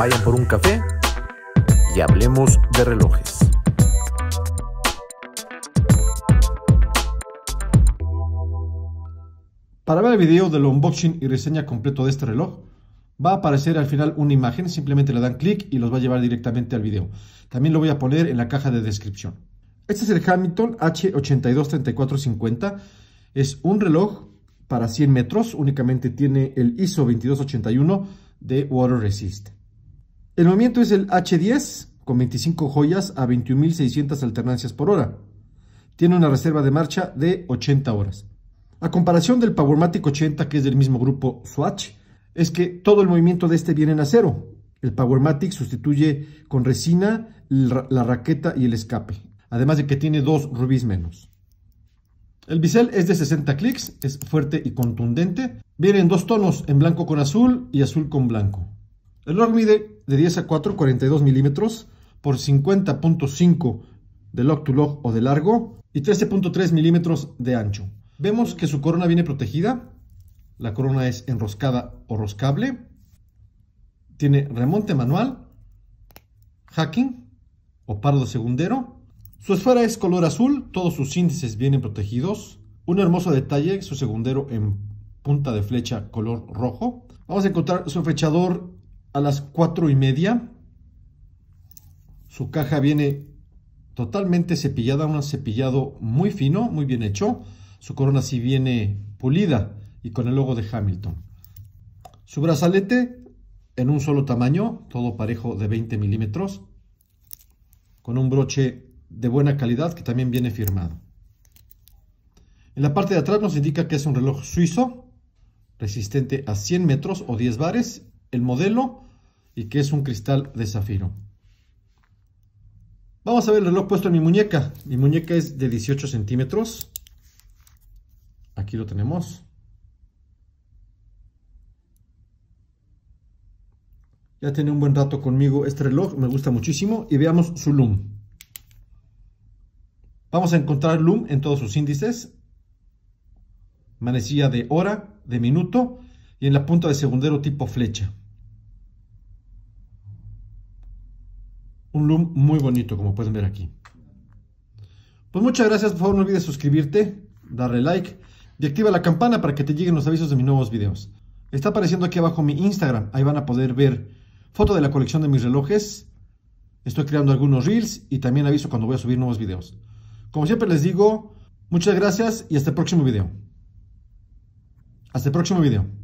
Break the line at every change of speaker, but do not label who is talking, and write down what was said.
vayan por un café y hablemos de relojes. Para ver el video del unboxing y reseña completo de este reloj, va a aparecer al final una imagen, simplemente le dan clic y los va a llevar directamente al video. También lo voy a poner en la caja de descripción. Este es el Hamilton H823450, es un reloj para 100 metros, únicamente tiene el ISO 2281 de Water Resist. El movimiento es el H10 con 25 joyas a 21.600 alternancias por hora. Tiene una reserva de marcha de 80 horas. A comparación del Powermatic 80 que es del mismo grupo Swatch, es que todo el movimiento de este viene en acero. El Powermatic sustituye con resina la raqueta y el escape, además de que tiene dos rubis menos. El bisel es de 60 clics, es fuerte y contundente. Viene en dos tonos, en blanco con azul y azul con blanco. El log mide de 10 a 4, 42 milímetros por 50.5 de log to log o de largo y 13.3 milímetros de ancho. Vemos que su corona viene protegida. La corona es enroscada o roscable. Tiene remonte manual, hacking o pardo segundero. Su esfera es color azul, todos sus índices vienen protegidos. Un hermoso detalle, su segundero en punta de flecha color rojo. Vamos a encontrar su fechador a las cuatro y media. Su caja viene totalmente cepillada, un cepillado muy fino, muy bien hecho. Su corona si viene pulida y con el logo de Hamilton. Su brazalete en un solo tamaño, todo parejo de 20 milímetros, con un broche de buena calidad que también viene firmado. En la parte de atrás nos indica que es un reloj suizo, resistente a 100 metros o 10 bares el modelo y que es un cristal de zafiro. Vamos a ver el reloj puesto en mi muñeca. Mi muñeca es de 18 centímetros. Aquí lo tenemos. Ya tiene un buen rato conmigo este reloj, me gusta muchísimo. Y veamos su Loom. Vamos a encontrar Loom en todos sus índices. Manecilla de hora, de minuto y en la punta de segundero tipo flecha. un loom muy bonito, como pueden ver aquí. Pues muchas gracias, por favor no olvides suscribirte, darle like y activa la campana para que te lleguen los avisos de mis nuevos videos. Está apareciendo aquí abajo mi Instagram, ahí van a poder ver foto de la colección de mis relojes. Estoy creando algunos reels y también aviso cuando voy a subir nuevos videos. Como siempre les digo, muchas gracias y hasta el próximo video. Hasta el próximo video.